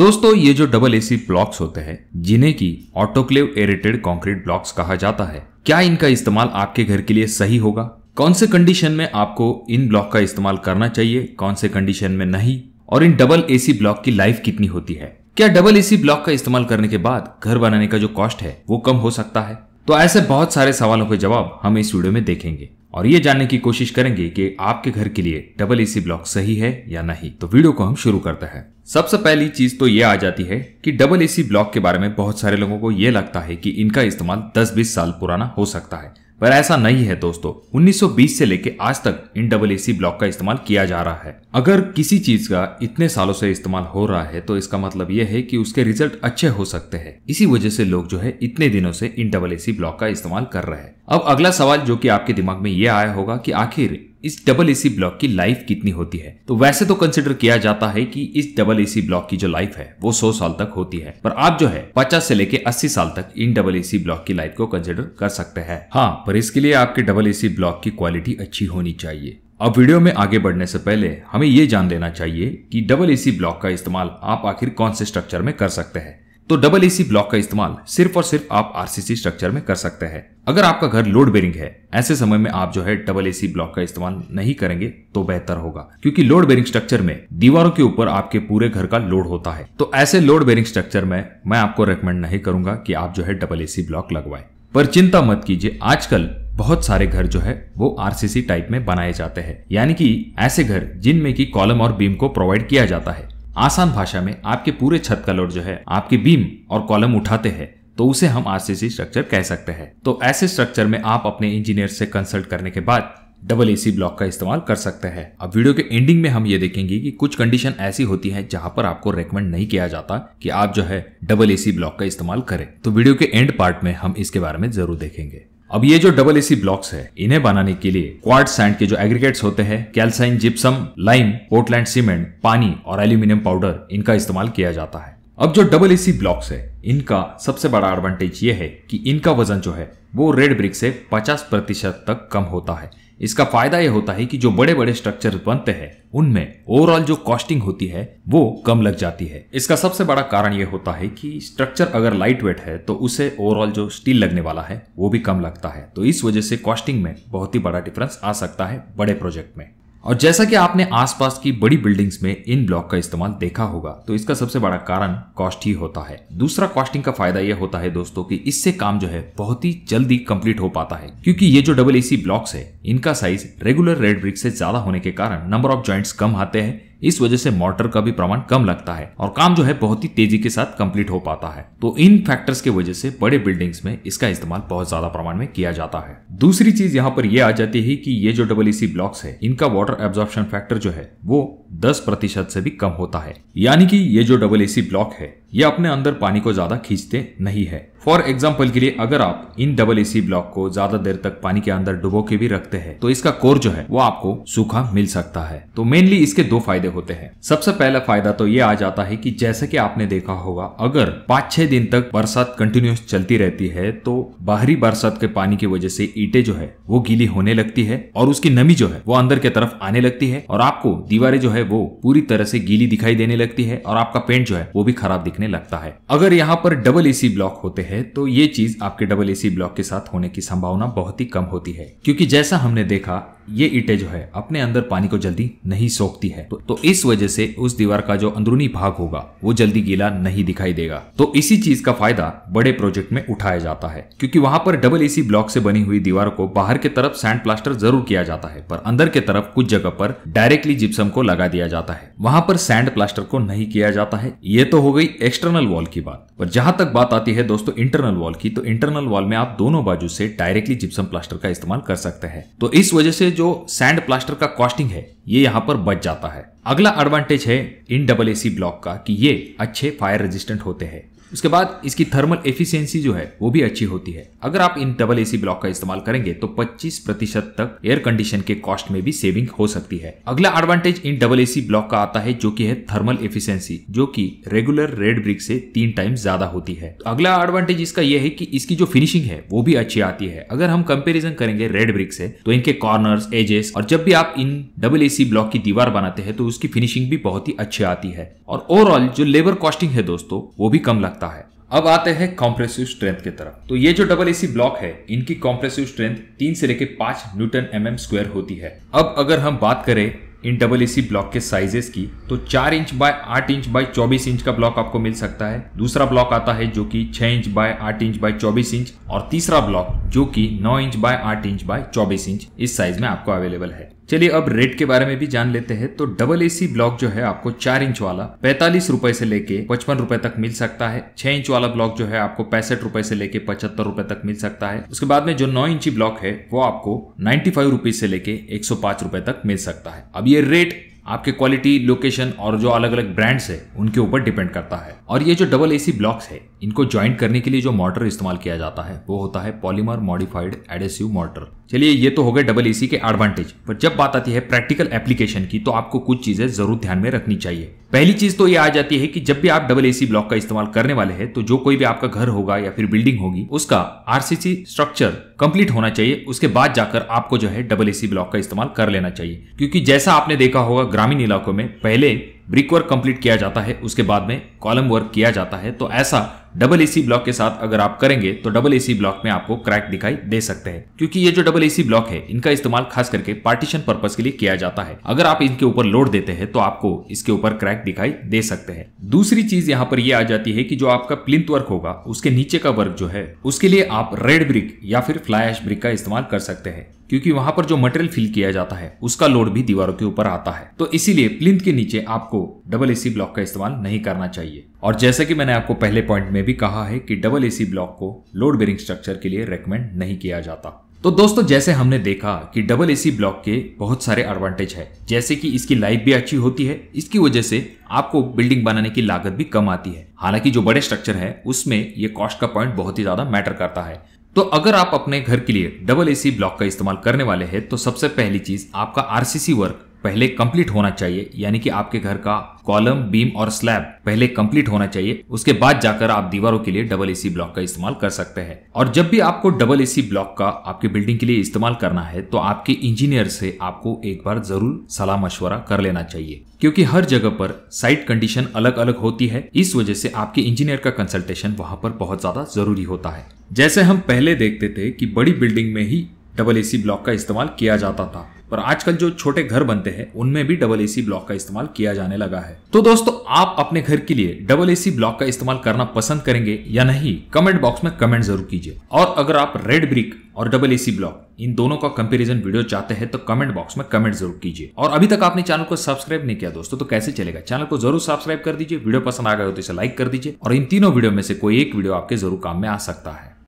दोस्तों ये जो डबल एसी ब्लॉक्स होते हैं जिन्हें की ऑटोक्लेव एरेटेड कंक्रीट ब्लॉक्स कहा जाता है क्या इनका इस्तेमाल आपके घर के लिए सही होगा कौन से कंडीशन में आपको इन ब्लॉक का इस्तेमाल करना चाहिए कौन से कंडीशन में नहीं और इन डबल एसी ब्लॉक की लाइफ कितनी होती है क्या डबल एसी ब्लॉक का इस्तेमाल करने के बाद घर बनाने का जो कॉस्ट है वो कम हो सकता है तो ऐसे बहुत सारे सवालों के जवाब हम इस वीडियो में देखेंगे और ये जानने की कोशिश करेंगे कि आपके घर के लिए डबल एसी ब्लॉक सही है या नहीं तो वीडियो को हम शुरू करते हैं सबसे पहली चीज तो ये आ जाती है कि डबल एसी ब्लॉक के बारे में बहुत सारे लोगों को यह लगता है कि इनका इस्तेमाल 10-20 साल पुराना हो सकता है पर ऐसा नहीं है दोस्तों 1920 से लेके आज तक इन डबल एसी ब्लॉक का इस्तेमाल किया जा रहा है अगर किसी चीज का इतने सालों से इस्तेमाल हो रहा है तो इसका मतलब यह है कि उसके रिजल्ट अच्छे हो सकते हैं इसी वजह से लोग जो है इतने दिनों से इन डबल एसी ब्लॉक का इस्तेमाल कर रहे हैं अब अगला सवाल जो कि आपके दिमाग में ये आया होगा कि आखिर इस डबल एसी ब्लॉक की लाइफ कितनी होती है तो वैसे तो कंसिडर किया जाता है कि इस डबल एसी ब्लॉक की जो लाइफ है वो 100 साल तक होती है पर आप जो है 50 से लेके 80 साल तक इन डबल एसी ब्लॉक की लाइफ को कंसिडर कर सकते हैं हाँ पर इसके लिए आपके डबल एसी ब्लॉक की क्वालिटी अच्छी होनी चाहिए अब वीडियो में आगे बढ़ने से पहले हमें ये जान लेना चाहिए कि डबल एसी ब्लॉक का इस्तेमाल आप आखिर कौन से स्ट्रक्चर में कर सकते हैं तो डबल एसी ब्लॉक का इस्तेमाल सिर्फ और सिर्फ आप आरसीसी स्ट्रक्चर में कर सकते हैं अगर आपका घर लोड बेरिंग है ऐसे समय में आप जो है डबल एसी ब्लॉक का इस्तेमाल नहीं करेंगे तो बेहतर होगा क्योंकि लोड बेरिंग स्ट्रक्चर में दीवारों के ऊपर आपके पूरे घर का लोड होता है तो ऐसे लोड बेरिंग स्ट्रक्चर में मैं आपको रेकमेंड नहीं करूंगा की आप जो है डबल ए ब्लॉक लगवाए पर चिंता मत कीजिए आजकल बहुत सारे घर जो है वो आरसीसी टाइप में बनाए जाते हैं यानी कि ऐसे घर जिनमें की कॉलम और बीम को प्रोवाइड किया जाता है आसान भाषा में आपके पूरे छत का लोड जो है आपके बीम और कॉलम उठाते हैं तो उसे हम आरसीसी स्ट्रक्चर कह सकते हैं तो ऐसे स्ट्रक्चर में आप अपने इंजीनियर से कंसल्ट करने के बाद डबल एसी ब्लॉक का इस्तेमाल कर सकते हैं अब वीडियो के एंडिंग में हम ये देखेंगे कि कुछ कंडीशन ऐसी होती है जहां पर आपको रेकमेंड नहीं किया जाता कि आप जो है डबल एसी ब्लॉक का इस्तेमाल करें तो वीडियो के एंड पार्ट में हम इसके बारे में जरूर देखेंगे अब ये जो डबल एसी ब्लॉक्स है इन्हें बनाने के लिए क्वार्ट सैंड के जो एग्रीगेट्स होते हैं calcine gypsum lime Portland cement पानी और एल्यूमिनियम पाउडर इनका इस्तेमाल किया जाता है अब जो डबल एसी ब्लॉक्स है इनका सबसे बड़ा एडवांटेज ये है कि इनका वजन जो है वो रेड ब्रिक से 50 प्रतिशत तक कम होता है इसका फायदा यह होता है कि जो बड़े बड़े स्ट्रक्चर बनते हैं उनमें ओवरऑल जो कॉस्टिंग होती है वो कम लग जाती है इसका सबसे बड़ा कारण यह होता है कि स्ट्रक्चर अगर लाइट वेट है तो उसे ओवरऑल जो स्टील लगने वाला है वो भी कम लगता है तो इस वजह से कॉस्टिंग में बहुत ही बड़ा डिफरेंस आ सकता है बड़े प्रोजेक्ट में और जैसा कि आपने आसपास की बड़ी बिल्डिंग्स में इन ब्लॉक का इस्तेमाल देखा होगा तो इसका सबसे बड़ा कारण कॉस्ट ही होता है दूसरा कॉस्टिंग का फायदा यह होता है दोस्तों कि इससे काम जो है बहुत ही जल्दी कंप्लीट हो पाता है क्योंकि ये जो डबल एसी ब्लॉक्स है इनका साइज रेगुलर रेड ब्रिक से ज्यादा होने के कारण नंबर ऑफ ज्वाइंट्स कम आते हैं इस वजह से मोर्टर का भी प्रमाण कम लगता है और काम जो है बहुत ही तेजी के साथ कंप्लीट हो पाता है तो इन फैक्टर्स की वजह से बड़े बिल्डिंग्स में इसका इस्तेमाल बहुत ज्यादा प्रमाण में किया जाता है दूसरी चीज यहाँ पर यह आ जाती है की ये जो डबल ई ब्लॉक्स है इनका वाटर एब्जॉर्प्शन फैक्टर जो है वो दस प्रतिशत से भी कम होता है यानी कि ये जो डबल ए ब्लॉक है यह अपने अंदर पानी को ज्यादा खींचते नहीं है फॉर एग्जाम्पल के लिए अगर आप इन डबल एसी ब्लॉक को ज्यादा देर तक पानी के अंदर डुबो के भी रखते हैं तो इसका कोर जो है वो आपको सूखा मिल सकता है तो मेनली इसके दो फायदे होते हैं सबसे पहला फायदा तो ये आ जाता है कि जैसे कि आपने देखा होगा अगर पांच छह दिन तक बरसात कंटिन्यूस चलती रहती है तो बाहरी बरसात के पानी की वजह से ईटे जो है वो गीली होने लगती है और उसकी नमी जो है वो अंदर की तरफ आने लगती है और आपको दीवारें जो है वो पूरी तरह से गीली दिखाई देने लगती है और आपका पेंट जो है वो भी खराब दिखने देखने लगता है अगर यहाँ पर डबल एसी ब्लॉक होते हैं तो ये चीज आपके डबल एसी ब्लॉक के साथ होने की संभावना बहुत ही कम होती है क्योंकि जैसा हमने देखा ये ईटे जो है अपने अंदर पानी को जल्दी नहीं सोखती है तो, तो इस वजह से उस दीवार का जो अंदरूनी भाग होगा वो जल्दी गीला नहीं दिखाई देगा तो इसी चीज का फायदा बड़े प्रोजेक्ट में उठाया जाता है क्योंकि वहां पर डबल एसी ब्लॉक से बनी हुई दीवार को बाहर की तरफ सैंड प्लास्टर जरूर किया जाता है पर अंदर के तरफ कुछ जगह पर डायरेक्टली जिप्सम को लगा दिया जाता है वहां पर सैंड प्लास्टर को नहीं किया जाता है ये तो हो गई एक्सटर्नल वॉल की बात पर जहां तक बात आती है दोस्तों इंटरनल वॉल की तो इंटरनल वॉल में आप दोनों बाजू से डायरेक्टली जिप्सम प्लास्टर का इस्तेमाल कर सकते हैं तो इस वजह से जो सैंड प्लास्टर का कॉस्टिंग है ये यहाँ पर बच जाता है अगला एडवांटेज है इन डबल एसी ब्लॉक का कि ये अच्छे फायर रेजिस्टेंट होते हैं उसके बाद इसकी थर्मल एफिशिएंसी जो है वो भी अच्छी होती है अगर आप इन डबल एसी ब्लॉक का इस्तेमाल करेंगे तो 25 प्रतिशत तक एयर कंडीशन के कॉस्ट में भी सेविंग हो सकती है अगला एडवांटेज इन डबल एसी ब्लॉक का आता है जो की है थर्मल एफिशिएंसी जो की रेगुलर रेड ब्रिक से तीन टाइम ज्यादा होती है तो अगला एडवांटेज इसका यह है की इसकी जो फिनिशिंग है वो भी अच्छी आती है अगर हम कंपेरिजन करेंगे रेड ब्रिक से तो इनके कॉर्नर एजेस और जब भी आप इन डबल एसी ब्लॉक की दीवार बनाते हैं तो उसकी फिनिशिंग भी बहुत ही अच्छी आती है और ओवरऑल जो लेबर कॉस्टिंग है दोस्तों वो भी कम लगता है सकता है अब आते हैं कॉम्प्रेसिव स्ट्रेंथ की तरफ तो ये जो डबल एसी ब्लॉक है इनकी कॉम्प्रेसिव स्ट्रेंथ तीन से लेकर पांच न्यूटन एम एम स्क्वायर होती है अब अगर हम बात करें इन डबल एसी ब्लॉक के साइजेस की तो चार इंच बाय आठ इंच बाय चौबीस इंच का ब्लॉक आपको मिल सकता है दूसरा ब्लॉक आता है जो कि छह इंच बाय आठ इंच बाय चौबीस इंच और तीसरा ब्लॉक जो कि 9 inch by 8 inch by 24 inch इस साइज में आपको अवेलेबल है चलिए अब रेट के बारे में भी जान लेते हैं तो डबल एसी ब्लॉक जो है आपको चार इंच वाला पैंतालीस रूपए से लेके पचपन रूपए तक मिल सकता है छह इंच वाला ब्लॉक जो है आपको पैंसठ रूपए से लेके पचहत्तर रूपए तक मिल सकता है उसके बाद में जो नौ इंची ब्लॉक है वो आपको नाइन्टी फाइव रुपीज से लेके एक सौ पांच तक मिल सकता है अब ये रेट आपके क्वालिटी लोकेशन और जो अलग अलग ब्रांड्स है उनके ऊपर डिपेंड करता है और ये जो डबल एसी ब्लॉक्स है इनको ज्वाइंट करने के लिए जो मोटर इस्तेमाल किया जाता है वो होता है पॉलीमर मॉडिफाइड एडेसिव मोटर चलिए ये तो हो गए डबल एसी के एडवांटेज पर जब बात आती है प्रैक्टिकल एप्लीकेशन की तो आपको कुछ चीजें जरूर ध्यान में रखनी चाहिए पहली चीज तो ये आ जाती है कि जब भी आप डबल एसी ब्लॉक का इस्तेमाल करने वाले हैं तो जो कोई भी आपका घर होगा या फिर बिल्डिंग होगी उसका आरसीसी स्ट्रक्चर कंप्लीट होना चाहिए उसके बाद जाकर आपको जो है डबल एसी ब्लॉक का इस्तेमाल कर लेना चाहिए क्योंकि जैसा आपने देखा होगा ग्रामीण इलाकों में पहले ब्रिक वर्क कंप्लीट किया जाता है उसके बाद में कॉलम वर्क किया जाता है तो ऐसा डबल एसी ब्लॉक के साथ अगर आप करेंगे तो डबल एसी ब्लॉक में आपको क्रैक दिखाई दे सकते हैं क्योंकि ये जो डबल एसी ब्लॉक है इनका इस्तेमाल खास करके पार्टीशन पर्पज के लिए किया जाता है अगर आप इनके ऊपर लोड देते हैं तो आपको इसके ऊपर क्रैक दिखाई दे सकते हैं दूसरी चीज यहाँ पर यह आ जाती है कि जो आपका प्लिंथ वर्क होगा उसके नीचे का वर्क जो है उसके लिए आप रेड ब्रिक या फिर फ्लाई ब्रिक का इस्तेमाल कर सकते हैं क्योंकि वहां पर जो मटेरियल फिल किया जाता है उसका लोड भी दीवारों के ऊपर आता है तो इसीलिए प्लिंथ के नीचे आपको डबल एसी ब्लॉक का इस्तेमाल नहीं करना चाहिए और जैसा कि मैंने आपको पहले पॉइंट में भी कहा है कि डबल एसी ब्लॉक को लोड बेरिंग स्ट्रक्चर के लिए रेकमेंड नहीं किया जाता तो दोस्तों जैसे हमने देखा कि डबल एसी ब्लॉक के बहुत सारे एडवांटेज है जैसे कि इसकी लाइफ भी अच्छी होती है इसकी वजह से आपको बिल्डिंग बनाने की लागत भी कम आती है हालांकि जो बड़े स्ट्रक्चर है उसमें ये कॉस्ट का पॉइंट बहुत ही ज्यादा मैटर करता है तो अगर आप अपने घर के लिए डबल एसी ब्लॉक का इस्तेमाल करने वाले हैं तो सबसे पहली चीज आपका आरसीसी वर्क पहले कंप्लीट होना चाहिए यानी कि आपके घर का कॉलम बीम और स्लैब पहले कंप्लीट होना चाहिए उसके बाद जाकर आप दीवारों के लिए डबल एसी ब्लॉक का इस्तेमाल कर सकते हैं और जब भी आपको डबल एसी ब्लॉक का आपके बिल्डिंग के लिए इस्तेमाल करना है तो आपके इंजीनियर से आपको एक बार जरूर सलाह मशवरा कर लेना चाहिए क्योंकि हर जगह पर साइट कंडीशन अलग अलग होती है इस वजह से आपके इंजीनियर का कंसल्टेशन वहां पर बहुत ज्यादा जरूरी होता है जैसे हम पहले देखते थे कि बड़ी बिल्डिंग में ही डबल एसी ब्लॉक का इस्तेमाल किया जाता था पर आजकल जो छोटे घर बनते हैं उनमें भी डबल एसी ब्लॉक का इस्तेमाल किया जाने लगा है तो दोस्तों आप अपने घर के लिए डबल एसी ब्लॉक का इस्तेमाल करना पसंद करेंगे या नहीं कमेंट बॉक्स में कमेंट जरूर कीजिए और अगर आप रेड ब्रिक और डबल एसी ब्लॉक इन दोनों का कंपैरिजन वीडियो चाहते हैं तो कमेंट बॉक्स में कमेंट जरूर कीजिए और अभी तक आपने चैनल को सब्सक्राइब नहीं किया दोस्तों तो कैसे चलेगा चैनल को जरूर सब्सक्राइब कर दीजिए वीडियो पसंद आ गए तो इसे लाइक कर दीजिए और इन तीनों वीडियो में से कोई एक वीडियो आपके जरूर काम में आ सकता है